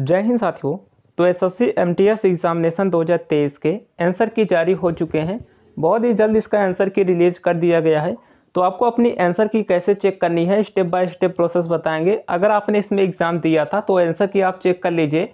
जय हिंद साथियों तो S S C M T S examination दो हज़ार तेईस के आंसर की जारी हो चुके हैं बहुत ही जल्द इसका आंसर की रिलीज कर दिया गया है तो आपको अपनी आंसर की कैसे चेक करनी है स्टेप बाय स्टेप प्रोसेस बताएंगे अगर आपने इसमें एग्ज़ाम दिया था तो आंसर की आप चेक कर लीजिए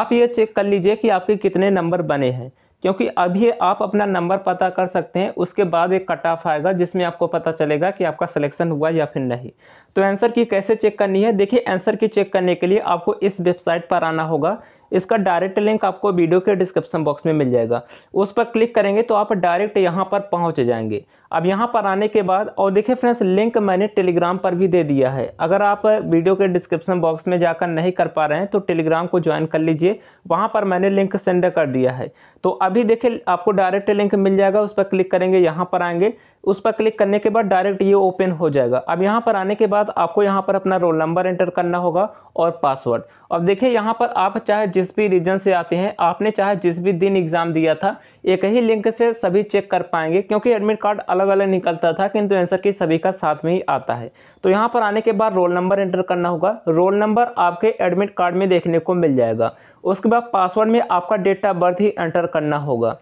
आप ये चेक कर लीजिए कि आपके कितने नंबर बने हैं क्योंकि अभी आप अपना नंबर पता कर सकते हैं उसके बाद एक कट ऑफ आएगा जिसमें आपको पता चलेगा कि आपका सिलेक्शन हुआ या फिर नहीं तो आंसर की कैसे चेक करनी है देखिए आंसर की चेक करने के लिए आपको इस वेबसाइट पर आना होगा इसका डायरेक्ट लिंक आपको वीडियो के डिस्क्रिप्शन बॉक्स में मिल जाएगा उस पर क्लिक करेंगे तो आप डायरेक्ट यहाँ पर पहुँच जाएंगे अब यहाँ पर आने के बाद और देखिए फ्रेंड्स लिंक मैंने टेलीग्राम पर भी दे दिया है अगर आप वीडियो के डिस्क्रिप्शन बॉक्स में जाकर नहीं कर पा रहे हैं तो टेलीग्राम को ज्वाइन कर लीजिए वहाँ पर मैंने लिंक सेंड कर दिया है तो अभी देखिए आपको डायरेक्ट लिंक मिल जाएगा उस पर क्लिक करेंगे यहाँ पर आएंगे उस पर क्लिक करने के बाद डायरेक्ट ये ओपन हो जाएगा अब यहाँ पर आने के बाद आपको यहाँ पर अपना रोल नंबर एंटर करना होगा और पासवर्ड अब देखिए यहाँ पर आप चाहे जिस भी रीजन से आते हैं आपने चाहे जिस भी दिन एग्ज़ाम दिया था एक ही लिंक से सभी चेक कर पाएंगे क्योंकि एडमिट कार्ड अलग अलग निकलता था किंतु एंसर की सभी का साथ में ही आता है तो यहाँ पर आने के बाद रोल नंबर एंटर करना होगा रोल नंबर आपके एडमिट कार्ड में देखने को मिल जाएगा उसके बाद पासवर्ड में आपका डेट ऑफ बर्थ ही एंटर करना होगा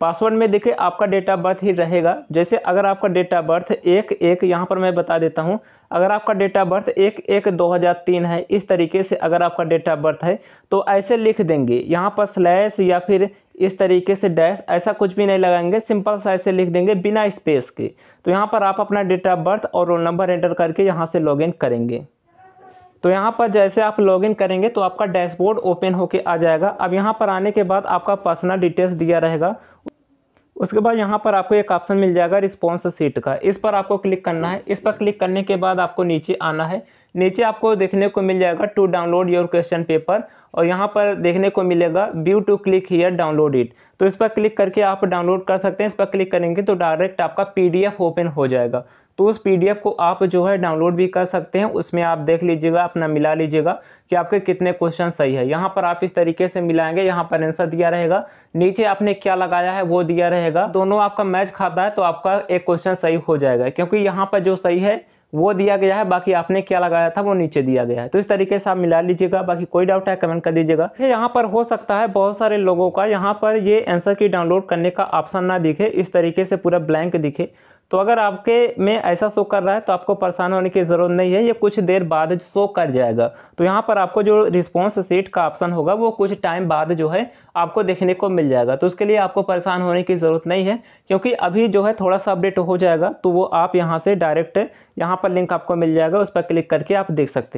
पासवर्ड में देखिए आपका डेट ऑफ बर्थ ही रहेगा जैसे अगर आपका डेट ऑफ बर्थ एक एक यहाँ पर मैं बता देता हूँ अगर आपका डेट ऑफ बर्थ एक एक दो हज़ार तीन है इस तरीके से अगर आपका डेट ऑफ बर्थ है तो ऐसे लिख देंगे यहाँ पर स्लैश या फिर इस तरीके से डैश ऐसा कुछ भी नहीं लगाएंगे सिंपल सा ऐसे लिख देंगे बिना स्पेस के तो यहाँ पर आप अपना डेट ऑफ बर्थ और रोल नंबर एंटर करके यहाँ से लॉगिन करेंगे तो यहाँ पर जैसे आप लॉगिन करेंगे तो आपका डैशबोर्ड ओपन होके आ जाएगा अब यहाँ पर आने के बाद आपका पर्सनल डिटेल्स दिया रहेगा उसके बाद यहाँ पर आपको एक ऑप्शन मिल जाएगा रिस्पॉन्स सीट का इस पर आपको क्लिक करना है इस पर क्लिक करने के बाद आपको नीचे आना है नीचे आपको देखने को मिल जाएगा to download your question paper और यहाँ पर देखने को मिलेगा view to click here download it तो इस पर क्लिक करके आप डाउनलोड कर सकते हैं इस पर क्लिक करेंगे तो डायरेक्ट आपका पीडीएफ ओपन हो जाएगा तो उस पीडीएफ को आप जो है डाउनलोड भी कर सकते हैं उसमें आप देख लीजिएगा अपना मिला लीजिएगा कि आपके कितने क्वेश्चन सही है यहाँ पर आप इस तरीके से मिलाएंगे यहाँ पर आंसर दिया रहेगा नीचे आपने क्या लगाया है वो दिया रहेगा दोनों आपका मैच खाता है तो आपका एक क्वेश्चन सही हो जाएगा क्योंकि यहाँ पर जो सही है वो दिया गया है बाकी आपने क्या लगाया था वो नीचे दिया गया है तो इस तरीके से आप मिला लीजिएगा बाकी कोई डाउट है कमेंट कर दीजिएगा फिर यहाँ पर हो सकता है बहुत सारे लोगों का यहाँ पर ये आंसर की डाउनलोड करने का ऑप्शन ना दिखे इस तरीके से पूरा ब्लैंक दिखे तो अगर आपके में ऐसा शो कर रहा है तो आपको परेशान होने की ज़रूरत नहीं है ये कुछ देर बाद शो कर जाएगा तो यहाँ पर आपको जो रिस्पॉन्स सीट का ऑप्शन होगा वो कुछ टाइम बाद जो है आपको देखने को मिल जाएगा तो उसके लिए आपको परेशान होने की ज़रूरत नहीं है क्योंकि अभी जो है थोड़ा सा अपडेट हो जाएगा तो वो आप यहाँ से डायरेक्ट यहाँ पर लिंक आपको मिल जाएगा उस पर क्लिक करके आप देख सकते हैं